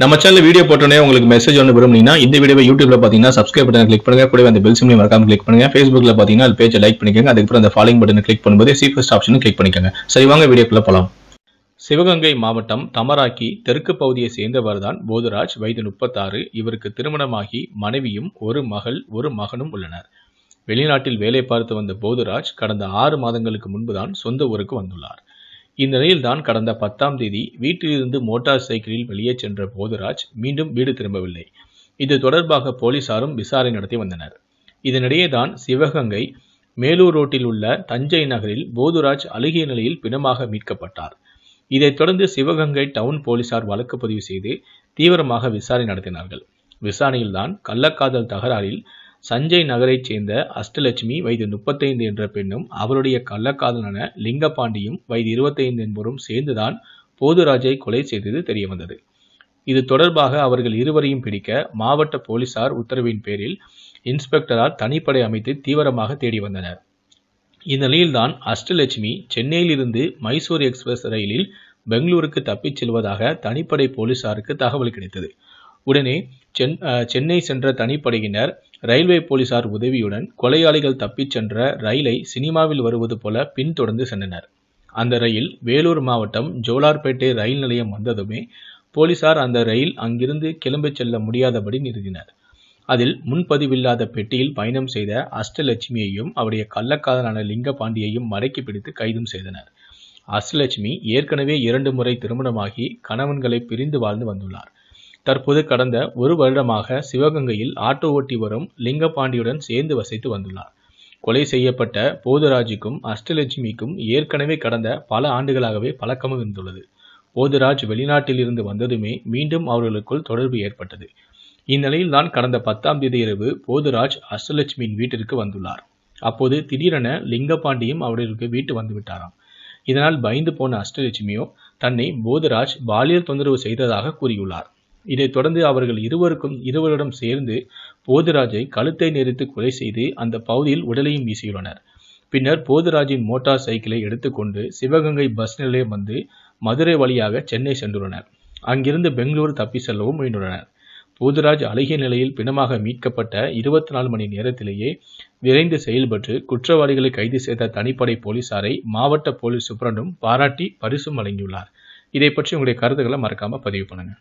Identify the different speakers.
Speaker 1: நம்ம channel video போட்டோன்னே உங்களுக்கு மெசேஜ் ஒன்று விரும்புனீங்கன்னா இந்த வீடியோ யூடியூப்ல பார்த்தீங்கன்னா சப்ஸ்கிரைப் பட்டன் கிளிக் பண்ணுங்க கூட அந்த பெல் சிம்லையும் மறக்காம கிளிக் பண்ணுங்க ஃபேஸ்புக்ல பார்த்தீங்கன்னா அது பேஜை லைக் பண்ணிக்கோங்க அதுக்கப்புறம் அந்த ஃபாலோ பட்டன் கிளிக் பண்ணும்போது ஃபஸ்ட் ஆப்ஷனும் கிளிக் பண்ணிக்கோங்க சரி வாங்க வீடியோக்குள்ள போகலாம் சிவகங்கை மாவட்டம் தமராக்கி தெற்கு பகுதியை சேர்ந்தவர் தான் போதராஜ் வயது முப்பத்தாறு இவருக்கு திருமணமாகி மனைவியும் ஒரு மகள் ஒரு மகனும் உள்ளனர் வெளிநாட்டில் வேலை பார்த்து வந்த போதராஜ் கடந்த ஆறு மாதங்களுக்கு முன்புதான் சொந்த ஊருக்கு வந்துள்ளார் இந்நிலையில் தான் கடந்த பத்தாம் தேதி வீட்டிலிருந்து மோட்டார் சைக்கிளில் வெளியே சென்ற போதுராஜ் மீண்டும் வீடு திரும்பவில்லை இது தொடர்பாக போலீசாரும் விசாரணை நடத்தி வந்தனர் இதனிடையே தான் சிவகங்கை மேலூர் ரோட்டில் உள்ள தஞ்சை நகரில் போதுராஜ் அழுகிய நிலையில் பிணமாக மீட்கப்பட்டார் இதைத் தொடர்ந்து சிவகங்கை டவுன் போலீசார் வழக்கு பதிவு செய்து தீவிரமாக விசாரணை நடத்தினார்கள் விசாரணையில்தான் கள்ளக்காதல் தகராறில் சஞ்சய் நகரைச் சேர்ந்த அஷ்டலட்சுமி வயது முப்பத்தைந்து என்ற பெண்ணும் அவருடைய கள்ளக்காதலான லிங்கபாண்டியும் வயது இருபத்தைந்து என்பவரும் சேர்ந்துதான் போதுராஜை கொலை செய்தது தெரியவந்தது இது தொடர்பாக அவர்கள் இருவரையும் பிடிக்க மாவட்ட போலீசார் உத்தரவின் பேரில் இன்ஸ்பெக்டரால் தனிப்படை அமைத்து தீவிரமாக தேடி வந்தனர் இந்நிலையில்தான் அஷ்டலட்சுமி சென்னையிலிருந்து மைசூர் எக்ஸ்பிரஸ் ரயிலில் பெங்களூருக்கு தப்பிச் செல்வதாக தனிப்படை போலீசாருக்கு தகவல் கிடைத்தது உடனே சென்னை சென்ற தனிப்படையினர் ரயில்வே போலீசார் உதவியுடன் கொலையாளிகள் தப்பிச் சென்ற ரயிலை சினிமாவில் வருவது போல பின்தொடர்ந்து சென்றனர் அந்த ரயில் வேலூர் மாவட்டம் ஜோலார்பேட்டை ரயில் நிலையம் வந்ததுமே போலீசார் அந்த ரயில் அங்கிருந்து கிளம்பிச் செல்ல முடியாதபடி நிறுத்தினர் அதில் முன்பதிவில்லாத பெட்டியில் பயணம் செய்த அஷ்டலட்சுமியையும் அவருடைய கள்ளக்காதலான லிங்க பாண்டியையும் மடக்கி பிடித்து கைதும் செய்தனர் அஷ்டலட்சுமி ஏற்கனவே இரண்டு முறை திருமணமாகி கணவன்களை பிரிந்து வாழ்ந்து வந்துள்ளார் தற்போது கடந்த ஒரு வருடமாக சிவகங்கையில் ஆட்டோ ஓட்டி வரும் லிங்கபாண்டியுடன் சேர்ந்து வசித்து வந்துள்ளார் கொலை செய்யப்பட்ட போதுராஜுக்கும் அஷ்டலட்சுமிக்கும் ஏற்கனவே கடந்த பல ஆண்டுகளாகவே பழக்கமும் இருந்துள்ளது போதுராஜ் வெளிநாட்டில் இருந்து வந்ததுமே மீண்டும் அவர்களுக்குள் தொடர்பு ஏற்பட்டது இந்நிலையில் தான் கடந்த பத்தாம் தேதி இரவு போதுராஜ் அஷ்டலட்சுமியின் வீட்டிற்கு வந்துள்ளார் அப்போது திடீரென லிங்கபாண்டியும் அவர்களுக்கு வீட்டு வந்துவிட்டாராம் இதனால் பயந்து போன அஷ்டலட்சுமியோ தன்னை போதராஜ் பாலியல் தொந்தரவு செய்ததாக கூறியுள்ளார் இதைத் தொடர்ந்து அவர்கள் இருவருக்கும் இருவரிடம் சேர்ந்து போதுராஜை கழுத்தை நெறித்து கொலை செய்து அந்த பகுதியில் உடலையும் வீசியுள்ளனர் பின்னர் போதுராஜின் மோட்டார் சைக்கிளை எடுத்துக்கொண்டு சிவகங்கை பஸ் நிலையம் வந்து மதுரை வழியாக சென்னை சென்றுள்ளனர் அங்கிருந்து பெங்களூரு தப்பி செல்லவும் முயன்றுள்ளனர் போதுராஜ் அழகிய நிலையில் பிணமாக மீட்கப்பட்ட இருபத்தி நாலு மணி நேரத்திலேயே விரைந்து செயல்பட்டு குற்றவாளிகளை கைது செய்த தனிப்படை போலீசாரை மாவட்ட போலீஸ் சூப்பரண்டும் பாராட்டி பரிசும் வழங்கியுள்ளார் இதை பற்றி உங்களுடைய கருத்துக்களை மறக்காம பதிவு பண்ணுங்க